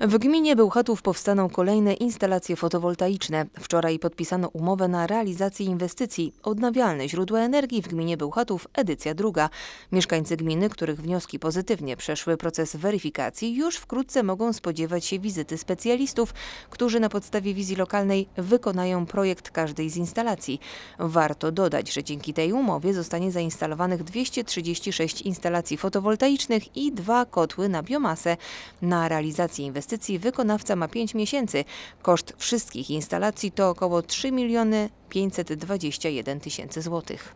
W gminie Bełchatów powstaną kolejne instalacje fotowoltaiczne. Wczoraj podpisano umowę na realizację inwestycji odnawialne źródła energii w gminie Bełchatów, edycja druga. Mieszkańcy gminy, których wnioski pozytywnie przeszły proces weryfikacji, już wkrótce mogą spodziewać się wizyty specjalistów, którzy na podstawie wizji lokalnej wykonają projekt każdej z instalacji. Warto dodać, że dzięki tej umowie zostanie zainstalowanych 236 instalacji fotowoltaicznych i dwa kotły na biomasę. Na realizację inwestycji inwestycji wykonawca ma 5 miesięcy. Koszt wszystkich instalacji to około 3 miliony 521 tysięcy złotych.